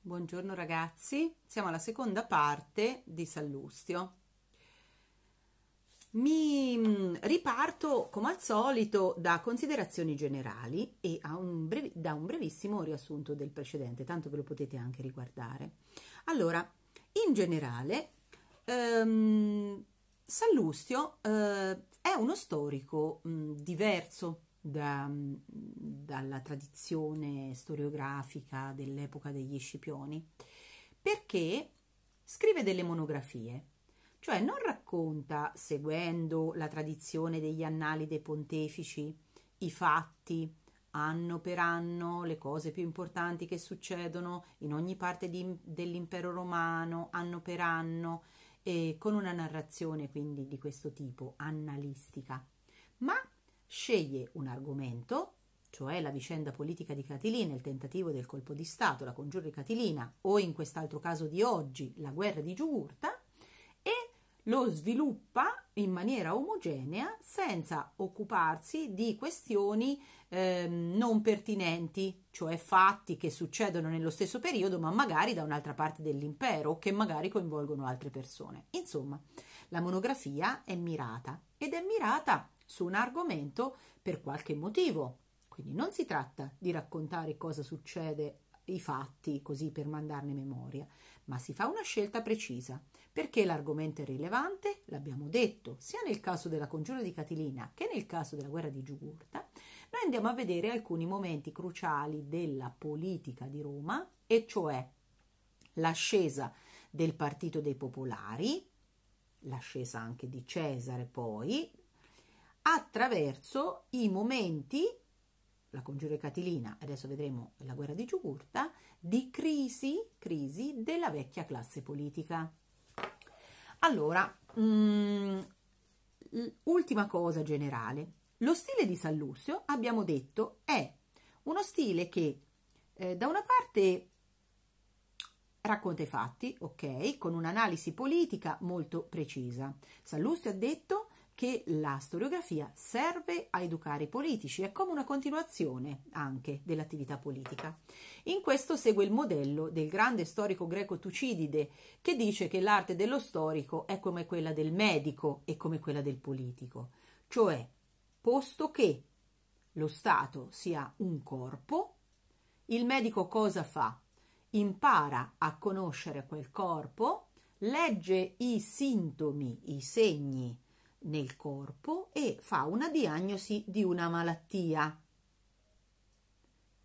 Buongiorno ragazzi, siamo alla seconda parte di Sallustio. Mi mm, riparto come al solito da considerazioni generali e un brevi, da un brevissimo riassunto del precedente, tanto ve lo potete anche riguardare. Allora, in generale, ehm, Sallustio eh, è uno storico mh, mm, diverso da, dalla tradizione storiografica dell'epoca degli Scipioni, perché scrive delle monografie, cioè non racconta, seguendo la tradizione degli annali dei pontefici, i fatti anno per anno, le cose più importanti che succedono in ogni parte di, dell'impero romano, anno per anno, con una narrazione quindi di questo tipo, annalistica, ma sceglie un argomento, cioè la vicenda politica di Catilina, il tentativo del colpo di Stato, la congiura di Catilina o in quest'altro caso di oggi la guerra di Giugurta e lo sviluppa in maniera omogenea senza occuparsi di questioni eh, non pertinenti, cioè fatti che succedono nello stesso periodo ma magari da un'altra parte dell'impero o che magari coinvolgono altre persone. Insomma, la monografia è mirata ed è mirata su un argomento per qualche motivo. Quindi non si tratta di raccontare cosa succede, i fatti, così per mandarne memoria, ma si fa una scelta precisa. Perché l'argomento è rilevante, l'abbiamo detto, sia nel caso della congiura di Catilina che nel caso della guerra di Giugurta, noi andiamo a vedere alcuni momenti cruciali della politica di Roma, e cioè l'ascesa del Partito dei Popolari, l'ascesa anche di Cesare poi, attraverso i momenti, la congiura Catilina, adesso vedremo la guerra di Giugurta, di crisi, crisi della vecchia classe politica. Allora, mh, mm, ultima cosa generale. Lo stile di Sallusio, abbiamo detto, è uno stile che eh, da una parte racconta i fatti, ok, con un'analisi politica molto precisa. Sallusti ha detto che la storiografia serve a educare i politici, è come una continuazione anche dell'attività politica. In questo segue il modello del grande storico greco Tucidide, che dice che l'arte dello storico è come quella del medico e come quella del politico, cioè posto che lo Stato sia un corpo, il medico cosa fa? Impara a conoscere quel corpo, legge i sintomi, i segni, nel corpo e fa una diagnosi di una malattia.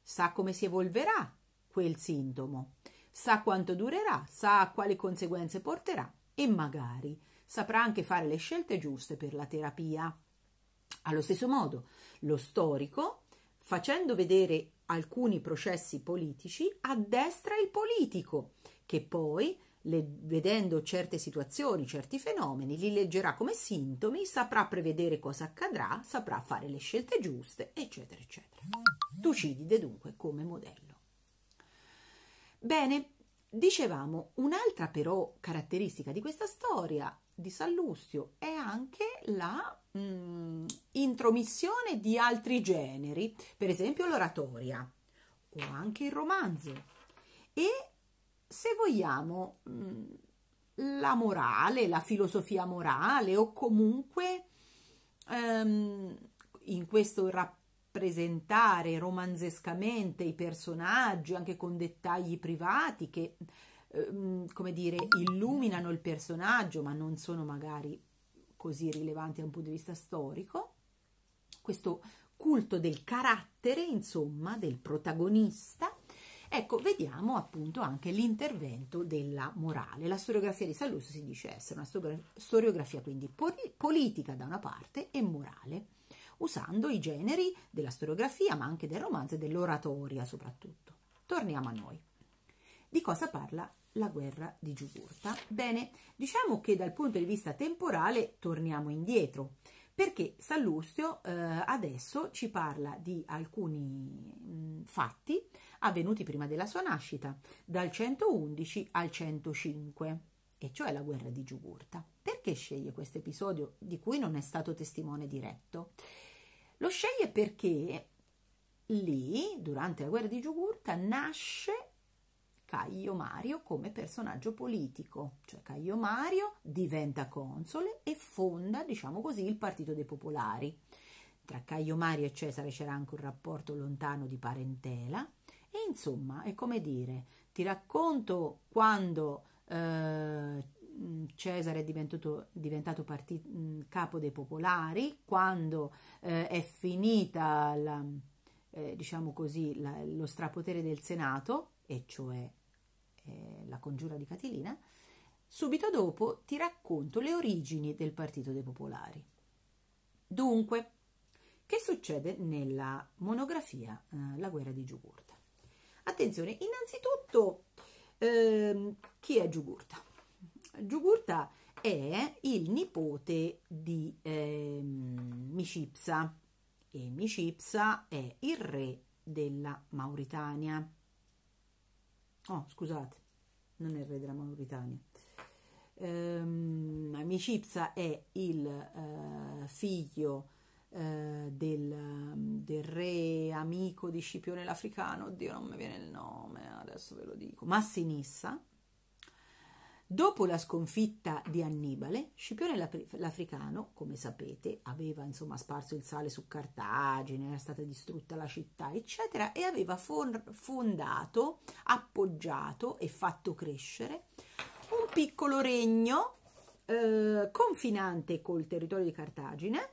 Sa come si evolverà quel sintomo, sa quanto durerà, sa a quali conseguenze porterà e magari saprà anche fare le scelte giuste per la terapia. Allo stesso modo, lo storico, facendo vedere alcuni processi politici, addestra il politico, che poi le, vedendo certe situazioni, certi fenomeni, li leggerà come sintomi, saprà prevedere cosa accadrà, saprà fare le scelte giuste, eccetera, eccetera. Tucidide dunque come modello. Bene, dicevamo, un'altra però caratteristica di questa storia di Sallustio è anche la mh, mm, intromissione di altri generi, per esempio l'oratoria o anche il romanzo e se vogliamo, mm, la morale, la filosofia morale o comunque ehm, in questo rappresentare romanzescamente i personaggi anche con dettagli privati che, ehm, come dire, illuminano il personaggio ma non sono magari così rilevanti da un punto di vista storico. Questo culto del carattere, insomma, del protagonista Ecco, vediamo appunto anche l'intervento della morale. La storiografia di Sallusto si dice essere una storiografia quindi politica da una parte e morale, usando i generi della storiografia ma anche del romanzo e dell'oratoria soprattutto. Torniamo a noi. Di cosa parla la guerra di Giugurta? Bene, diciamo che dal punto di vista temporale torniamo indietro perché Sallustio eh, adesso ci parla di alcuni mh, fatti avvenuti prima della sua nascita, dal 111 al 105, e cioè la guerra di Giugurta. Perché sceglie questo episodio di cui non è stato testimone diretto? Lo sceglie perché lì, durante la guerra di Giugurta, nasce Caio Mario come personaggio politico, cioè Caio Mario diventa console e fonda, diciamo così, il Partito dei Popolari. Tra Caio Mario e Cesare c'era anche un rapporto lontano di parentela, e insomma, è come dire, ti racconto quando eh, Cesare è diventato, diventato parti, mm, capo dei popolari, quando eh, è finita la, eh, diciamo così, la, lo strapotere del Senato, e cioè eh, la congiura di Catilina, subito dopo ti racconto le origini del Partito dei Popolari. Dunque, che succede nella monografia eh, La guerra di Giugurta? Attenzione, innanzitutto ehm, chi è Giugurta? Giugurta è il nipote di ehm, Micipsa e Micipsa è il re della Mauritania. Oh, scusate, non è il re della Mauritania. Ehm, Micipsa è il eh, figlio eh, del, del, re amico di Scipione l'Africano, oddio non mi viene il nome, adesso ve lo dico, Massinissa. Dopo la sconfitta di Annibale, Scipione l'Africano, come sapete, aveva insomma sparso il sale su Cartagine, era stata distrutta la città, eccetera, e aveva fondato, appoggiato e fatto crescere un piccolo regno eh, confinante col territorio di Cartagine,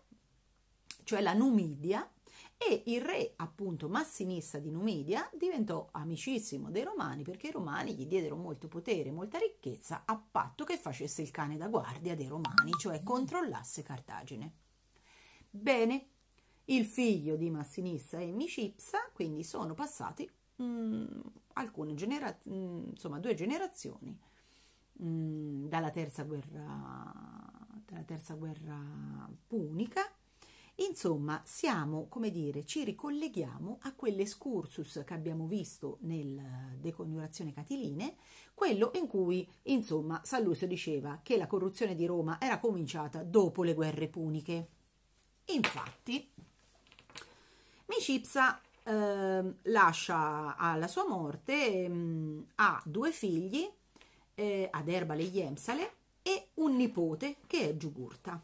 cioè la Numidia, e il re appunto massinista di Numidia diventò amicissimo dei romani perché i romani gli diedero molto potere, molta ricchezza a patto che facesse il cane da guardia dei romani, cioè controllasse Cartagine. Bene, il figlio di Massinissa e Micipsa, quindi sono passati mh, mm, alcune genera- mh, mm, insomma, due generazioni mh, mm, dalla, terza guerra, dalla terza guerra punica Insomma, siamo, come dire, ci ricolleghiamo a quell'escursus che abbiamo visto nel eh, Decongiurazione Catiline, quello in cui, insomma, Sallusio diceva che la corruzione di Roma era cominciata dopo le guerre puniche. Infatti, Micipsa eh, lascia alla sua morte, mh, mm, ha due figli, eh, Aderbale e Iemsale, e un nipote che è Giugurta.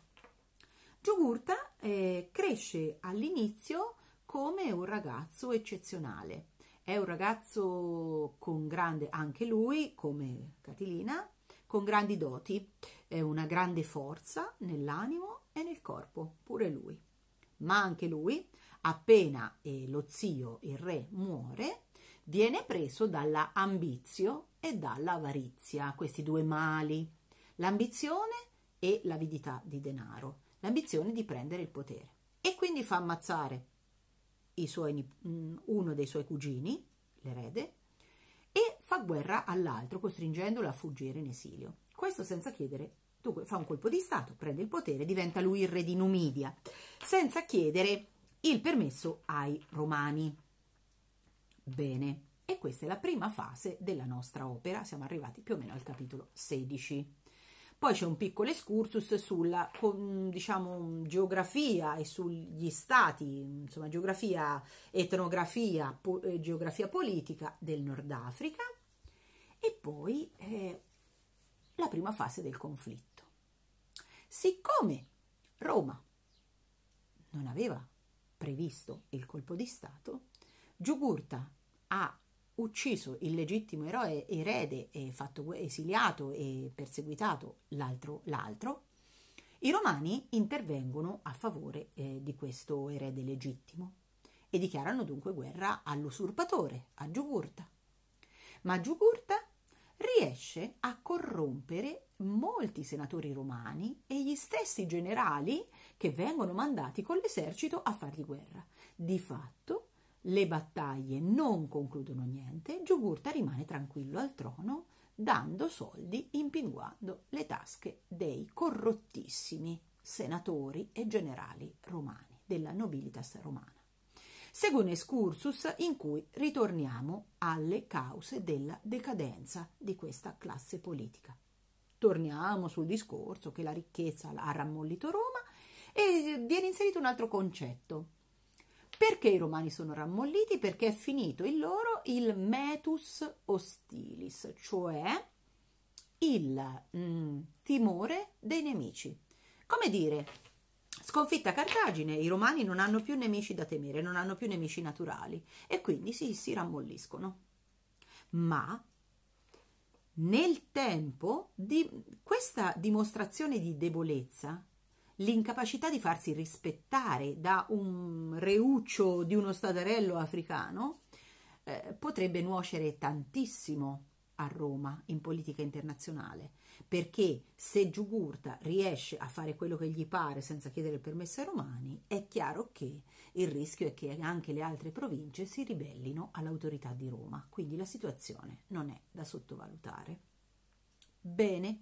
Giugurta eh, cresce all'inizio come un ragazzo eccezionale. È un ragazzo con grande, anche lui, come Catilina, con grandi doti, è una grande forza nell'animo e nel corpo, pure lui. Ma anche lui, appena eh, lo zio, il re, muore, viene preso dalla ambizio e dall'avarizia, questi due mali, l'ambizione e l'avidità di denaro l'ambizione di prendere il potere e quindi fa ammazzare suoi, mm, uno dei suoi cugini, l'erede, e fa guerra all'altro costringendolo a fuggire in esilio. Questo senza chiedere, dunque fa un colpo di Stato, prende il potere, diventa lui il re di Numidia, senza chiedere il permesso ai romani. Bene, e questa è la prima fase della nostra opera, siamo arrivati più o meno al capitolo 16. Poi c'è un piccolo excursus sulla diciamo, geografia e sugli stati, insomma geografia, etnografia, po eh, geografia politica del Nord Africa e poi eh, la prima fase del conflitto. Siccome Roma non aveva previsto il colpo di Stato, Giugurta ha ucciso il legittimo eroe, erede e fatto esiliato e perseguitato l'altro, l'altro i romani intervengono a favore eh, di questo erede legittimo e dichiarano dunque guerra all'usurpatore, a Giugurta. Ma Giugurta riesce a corrompere molti senatori romani e gli stessi generali che vengono mandati con l'esercito a fargli guerra. Di fatto le battaglie non concludono niente, Giugurta rimane tranquillo al trono, dando soldi impinguando le tasche dei corrottissimi senatori e generali romani, della nobilitas romana. Segue un excursus in cui ritorniamo alle cause della decadenza di questa classe politica. Torniamo sul discorso che la ricchezza ha rammollito Roma e viene inserito un altro concetto, perché i romani sono rammolliti? Perché è finito in loro il metus hostilis, cioè il mm, timore dei nemici. Come dire, sconfitta Cartagine, i romani non hanno più nemici da temere, non hanno più nemici naturali e quindi si, si rammolliscono. Ma nel tempo di questa dimostrazione di debolezza l'incapacità di farsi rispettare da un reuccio di uno staterello africano eh, potrebbe nuocere tantissimo a Roma in politica internazionale, perché se Giugurta riesce a fare quello che gli pare senza chiedere permesso ai romani, è chiaro che il rischio è che anche le altre province si ribellino all'autorità di Roma, quindi la situazione non è da sottovalutare. Bene,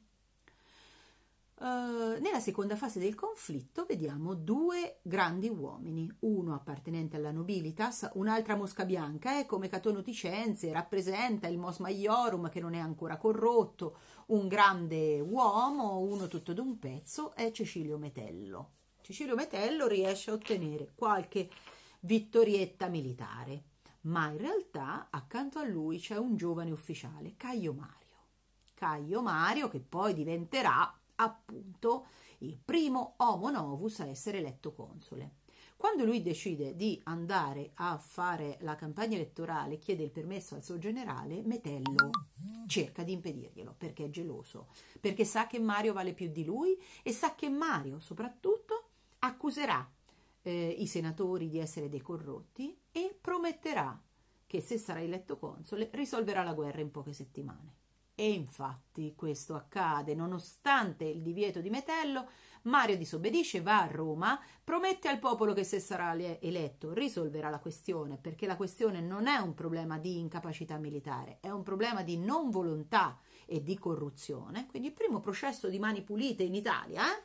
eh, nella seconda fase del conflitto vediamo due grandi uomini, uno appartenente alla nobilitas, un'altra mosca bianca e eh, come Catone Ticenze rappresenta il Mos Maiorum che non è ancora corrotto, un grande uomo, uno tutto d'un pezzo, è Cecilio Metello. Cecilio Metello riesce a ottenere qualche vittorietta militare, ma in realtà accanto a lui c'è un giovane ufficiale, Caio Mario. Caio Mario che poi diventerà appunto il primo homo novus a essere eletto console. Quando lui decide di andare a fare la campagna elettorale, chiede il permesso al suo generale, Metello cerca di impedirglielo perché è geloso, perché sa che Mario vale più di lui e sa che Mario soprattutto accuserà eh, i senatori di essere dei corrotti e prometterà che se sarà eletto console risolverà la guerra in poche settimane. E infatti questo accade, nonostante il divieto di Metello, Mario disobbedisce, va a Roma, promette al popolo che se sarà eletto risolverà la questione, perché la questione non è un problema di incapacità militare, è un problema di non volontà e di corruzione, quindi il primo processo di mani pulite in Italia. Eh?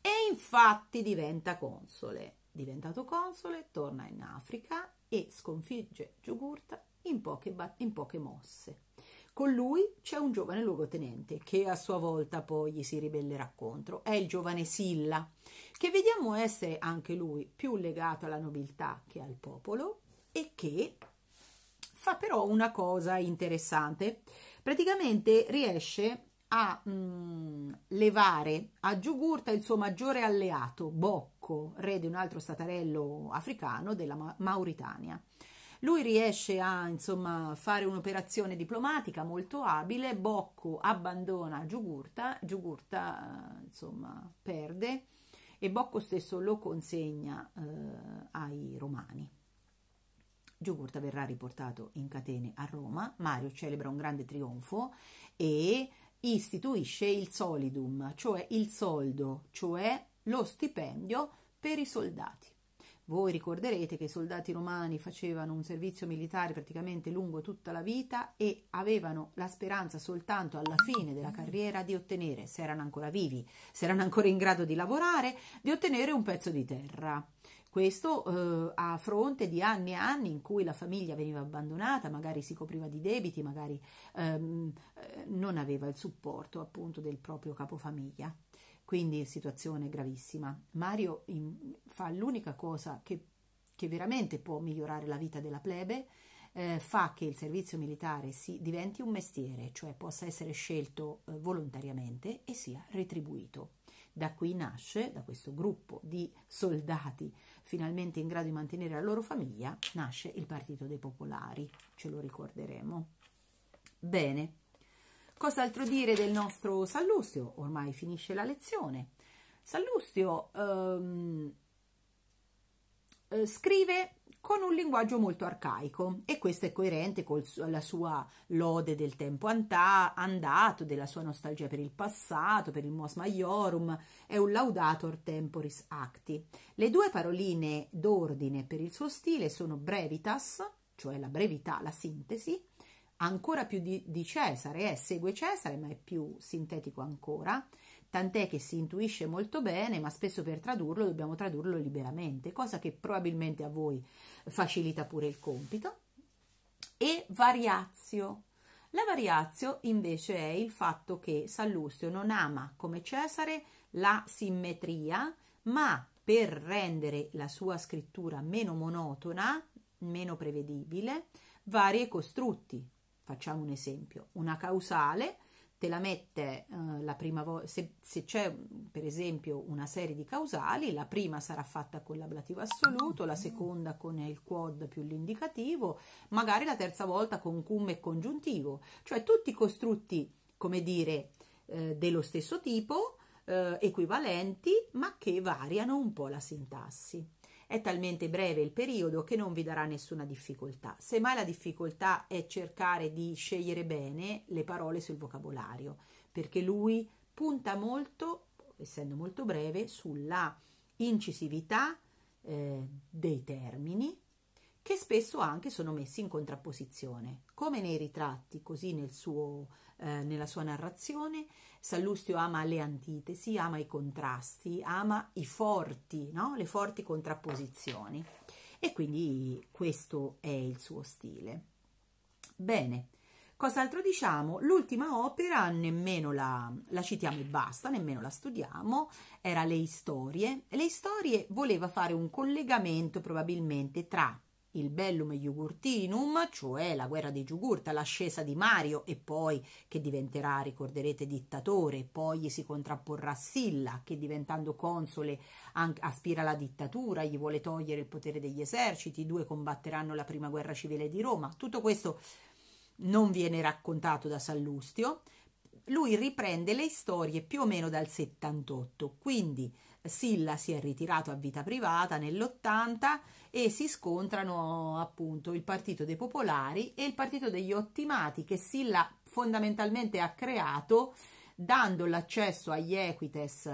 E infatti diventa console. Diventato console, torna in Africa e sconfigge Giugurta in poche, in poche mosse. Con lui c'è un giovane luogotenente che a sua volta poi gli si ribellerà contro. È il giovane Silla, che vediamo essere anche lui più legato alla nobiltà che al popolo e che fa però una cosa interessante. Praticamente riesce a mm, levare a Giugurta il suo maggiore alleato, Bocco, re di un altro statarello africano della Ma- Mauritania. Lui riesce a insomma, fare un'operazione diplomatica molto abile, Bocco abbandona Giugurta, Giugurta eh, insomma, perde e Bocco stesso lo consegna eh, ai romani. Giugurta verrà riportato in catene a Roma, Mario celebra un grande trionfo e istituisce il solidum, cioè il soldo, cioè lo stipendio per i soldati. Voi ricorderete che i soldati romani facevano un servizio militare praticamente lungo tutta la vita e avevano la speranza soltanto alla fine della mm. carriera di ottenere, se erano ancora vivi, se erano ancora in grado di lavorare, di ottenere un pezzo di terra. Questo eh, a fronte di anni e anni in cui la famiglia veniva abbandonata, magari si copriva di debiti, magari ehm, eh, non aveva il supporto appunto del proprio capofamiglia. Quindi situazione gravissima. Mario in, fa l'unica cosa che, che, veramente può migliorare la vita della plebe, eh, fa che il servizio militare si, diventi un mestiere, cioè possa essere scelto eh, volontariamente e sia retribuito. Da qui nasce, da questo gruppo di soldati finalmente in grado di mantenere la loro famiglia, nasce il Partito dei Popolari, ce lo ricorderemo. Bene, Cos'altro dire del nostro Sallustio? Ormai finisce la lezione. Sallustio ehm, eh, scrive con un linguaggio molto arcaico e questo è coerente con la sua lode del tempo andato, della sua nostalgia per il passato, per il mos maiorum, è un laudator temporis acti. Le due paroline d'ordine per il suo stile sono brevitas, cioè la brevità, la sintesi, ancora più di, di Cesare, è eh, segue Cesare ma è più sintetico ancora, tant'è che si intuisce molto bene, ma spesso per tradurlo dobbiamo tradurlo liberamente, cosa che probabilmente a voi facilita pure il compito. E variazio. La variazio invece è il fatto che Sallustio non ama come Cesare la simmetria, ma per rendere la sua scrittura meno monotona, meno prevedibile, varie costrutti, facciamo un esempio, una causale, te la mette eh, la prima volta, se, se, c'è per esempio una serie di causali, la prima sarà fatta con l'ablativo assoluto, la seconda con il quad più l'indicativo, magari la terza volta con cum e congiuntivo, cioè tutti costrutti, come dire, eh, dello stesso tipo, eh, equivalenti, ma che variano un po' la sintassi. È talmente breve il periodo che non vi darà nessuna difficoltà. Semmai la difficoltà è cercare di scegliere bene le parole sul vocabolario, perché lui punta molto, essendo molto breve, sulla incisività eh, dei termini che spesso anche sono messi in contrapposizione, come nei ritratti, così nel suo eh, nella sua narrazione. Sallustio ama le antitesi, ama i contrasti, ama i forti, no? le forti contrapposizioni e quindi questo è il suo stile. Bene, cos'altro diciamo? L'ultima opera nemmeno la, la, citiamo e basta, nemmeno la studiamo, era Le Storie. Le Storie voleva fare un collegamento probabilmente tra il Bellum Jugurtinum, cioè la guerra di Giugurta, l'ascesa di Mario e poi che diventerà, ricorderete, dittatore, poi gli si contrapporrà Silla che diventando console aspira alla dittatura, gli vuole togliere il potere degli eserciti, i due combatteranno la prima guerra civile di Roma. Tutto questo non viene raccontato da Sallustio. Lui riprende le storie più o meno dal 78, quindi Silla si è ritirato a vita privata nell'80 e si scontrano appunto il Partito dei Popolari e il Partito degli Ottimati che Silla fondamentalmente ha creato dando l'accesso agli equites,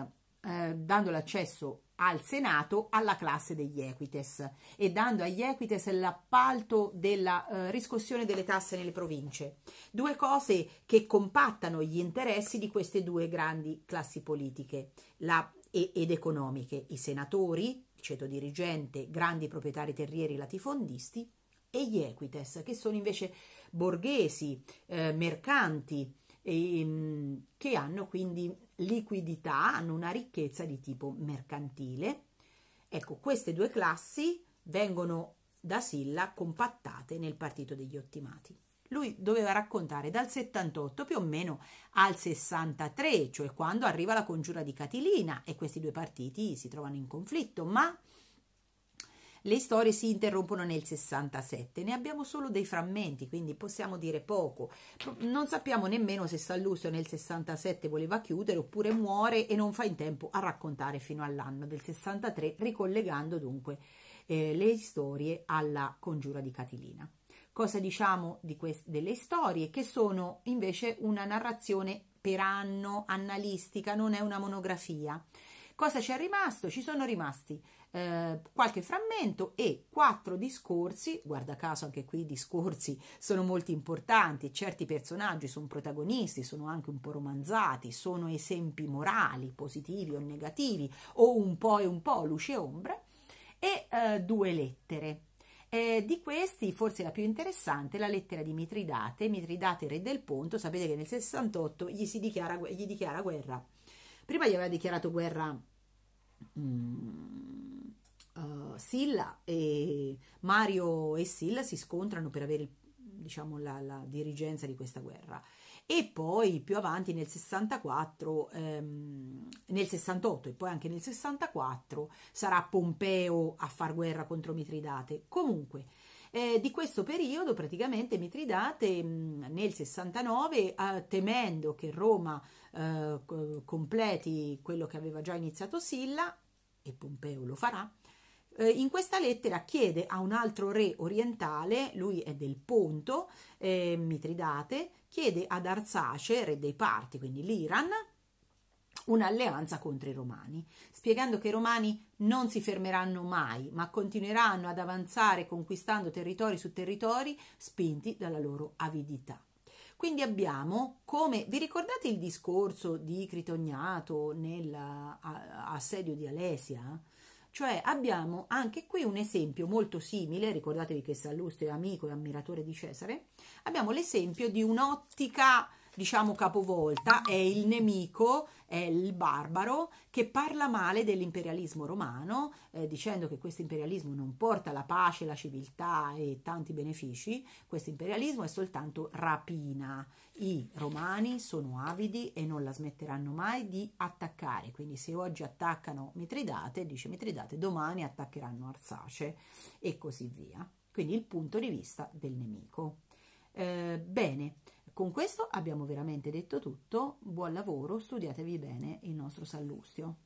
eh, dando l'accesso al Senato alla classe degli equites e dando agli equites l'appalto della eh, riscossione delle tasse nelle province. Due cose che compattano gli interessi di queste due grandi classi politiche, la e, ed economiche, i senatori, il ceto dirigente, grandi proprietari terrieri latifondisti e gli equites, che sono invece borghesi, eh, mercanti, e, ehm, che hanno quindi liquidità, hanno una ricchezza di tipo mercantile. Ecco, queste due classi vengono da Silla compattate nel partito degli ottimati. Lui doveva raccontare dal 78 più o meno al 63, cioè quando arriva la congiura di Catilina e questi due partiti si trovano in conflitto, ma le storie si interrompono nel 67, ne abbiamo solo dei frammenti, quindi possiamo dire poco. Non sappiamo nemmeno se Sallustio nel 67 voleva chiudere oppure muore e non fa in tempo a raccontare fino all'anno del 63, ricollegando dunque eh, le storie alla congiura di Catilina. Cosa diciamo di queste, delle storie che sono invece una narrazione per anno analistica, non è una monografia. Cosa ci è rimasto? Ci sono rimasti eh, qualche frammento e quattro discorsi, guarda caso anche qui i discorsi sono molto importanti, certi personaggi sono protagonisti, sono anche un po' romanzati, sono esempi morali, positivi o negativi, o un po' e un po', luce e ombra, e eh, due lettere. Eh, di questi, forse la più interessante, è la lettera di Mitridate, Mitridate re del Ponto, sapete che nel 68 gli, si dichiara, gli dichiara guerra. Prima gli aveva dichiarato guerra mm, uh, Silla e Mario e Silla si scontrano per avere diciamo, la, la dirigenza di questa guerra e poi più avanti nel 64, ehm, nel 68 e poi anche nel 64 sarà Pompeo a far guerra contro Mitridate. Comunque, eh, di questo periodo praticamente Mitridate mh, mm, nel 69, eh, temendo che Roma eh, completi quello che aveva già iniziato Silla, e Pompeo lo farà, eh, in questa lettera chiede a un altro re orientale, lui è del Ponto, eh, Mitridate, chiede ad Arsace, re dei Parti, quindi l'Iran, un'alleanza contro i romani, spiegando che i romani non si fermeranno mai, ma continueranno ad avanzare conquistando territori su territori, spinti dalla loro avidità. Quindi abbiamo come, vi ricordate il discorso di Critognato nell'assedio di Alesia? Cioè abbiamo anche qui un esempio molto simile, ricordatevi che Sallusto è amico e ammiratore di Cesare, abbiamo l'esempio di un'ottica diciamo capovolta, è il nemico, è il barbaro che parla male dell'imperialismo romano, eh, dicendo che questo imperialismo non porta la pace, la civiltà e tanti benefici, questo imperialismo è soltanto rapina. I romani sono avidi e non la smetteranno mai di attaccare, quindi se oggi attaccano Mitridate, dice Mitridate, domani attaccheranno Arsace e così via. Quindi il punto di vista del nemico. Eh, bene, con questo abbiamo veramente detto tutto, buon lavoro, studiatevi bene il nostro Sallustio.